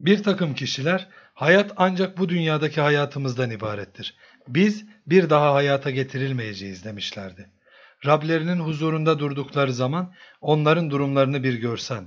Bir takım kişiler hayat ancak bu dünyadaki hayatımızdan ibarettir. Biz bir daha hayata getirilmeyeceğiz demişlerdi. Rablerinin huzurunda durdukları zaman onların durumlarını bir görsen.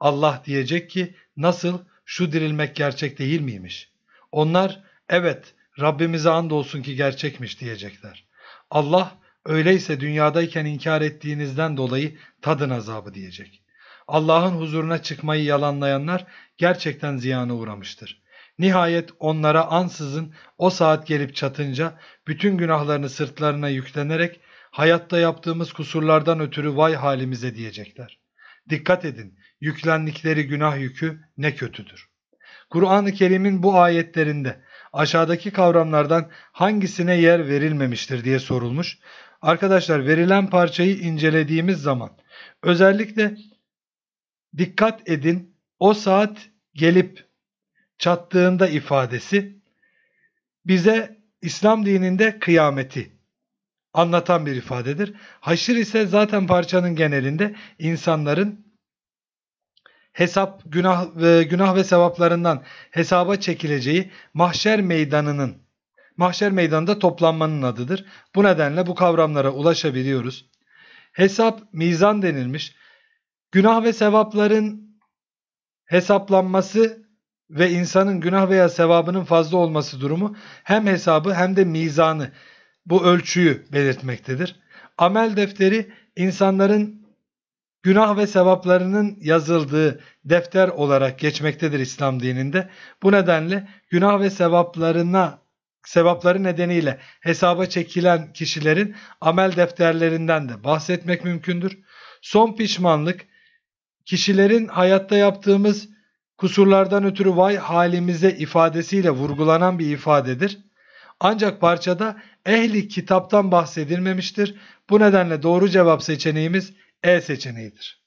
Allah diyecek ki nasıl şu dirilmek gerçek değil miymiş? Onlar evet Rabbimize andolsun ki gerçekmiş diyecekler. Allah öyleyse dünyadayken inkar ettiğinizden dolayı tadın azabı diyecek. Allah'ın huzuruna çıkmayı yalanlayanlar gerçekten ziyana uğramıştır. Nihayet onlara ansızın o saat gelip çatınca bütün günahlarını sırtlarına yüklenerek hayatta yaptığımız kusurlardan ötürü vay halimize diyecekler. Dikkat edin, yüklendikleri günah yükü ne kötüdür. Kur'an-ı Kerim'in bu ayetlerinde aşağıdaki kavramlardan hangisine yer verilmemiştir diye sorulmuş. Arkadaşlar verilen parçayı incelediğimiz zaman özellikle dikkat edin o saat gelip çattığında ifadesi bize İslam dininde kıyameti anlatan bir ifadedir. Haşir ise zaten parçanın genelinde insanların hesap günah ve günah ve sevaplarından hesaba çekileceği mahşer meydanının mahşer meydanında toplanmanın adıdır. Bu nedenle bu kavramlara ulaşabiliyoruz. Hesap mizan denilmiş. Günah ve sevapların hesaplanması ve insanın günah veya sevabının fazla olması durumu hem hesabı hem de mizanı bu ölçüyü belirtmektedir. Amel defteri insanların günah ve sevaplarının yazıldığı defter olarak geçmektedir İslam dininde. Bu nedenle günah ve sevaplarına sevapları nedeniyle hesaba çekilen kişilerin amel defterlerinden de bahsetmek mümkündür. Son pişmanlık kişilerin hayatta yaptığımız kusurlardan ötürü vay halimize ifadesiyle vurgulanan bir ifadedir. Ancak parçada ehli kitaptan bahsedilmemiştir. Bu nedenle doğru cevap seçeneğimiz E seçeneğidir.